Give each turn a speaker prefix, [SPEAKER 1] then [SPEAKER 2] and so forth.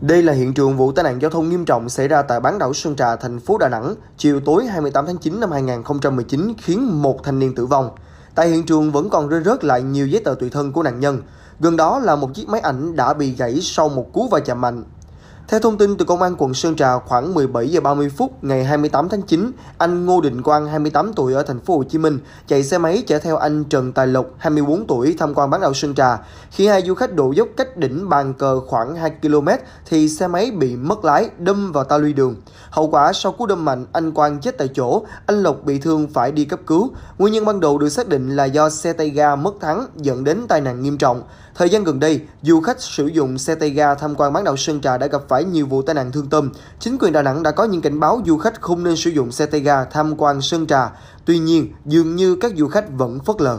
[SPEAKER 1] Đây là hiện trường vụ tai nạn giao thông nghiêm trọng xảy ra tại bán đảo Sơn Trà, thành phố Đà Nẵng, chiều tối 28 tháng 9 năm 2019 khiến một thanh niên tử vong. Tại hiện trường vẫn còn rơi rớt lại nhiều giấy tờ tùy thân của nạn nhân. Gần đó là một chiếc máy ảnh đã bị gãy sau một cú va chạm mạnh theo thông tin từ Công an quận Sơn Trà, khoảng 17 giờ 30 phút ngày 28 tháng 9, anh Ngô Đình Quang, 28 tuổi ở thành phố Hồ Chí Minh, chạy xe máy chở theo anh Trần Tài Lộc, 24 tuổi, tham quan bán đảo Sơn Trà. Khi hai du khách đổ dốc cách đỉnh bàn cờ khoảng 2 km thì xe máy bị mất lái, đâm vào ta luy đường. Hậu quả sau cú đâm mạnh, anh Quang chết tại chỗ, anh Lộc bị thương phải đi cấp cứu. Nguyên nhân ban đầu được xác định là do xe tay ga mất thắng dẫn đến tai nạn nghiêm trọng. Thời gian gần đây, du khách sử dụng xe tay ga tham quan bán đảo Sơn Trà đã gặp phải phải nhiều vụ tai nạn thương tâm, chính quyền Đà Nẵng đã có những cảnh báo du khách không nên sử dụng xe tay ga tham quan Sơn Trà. Tuy nhiên, dường như các du khách vẫn phớt lờ.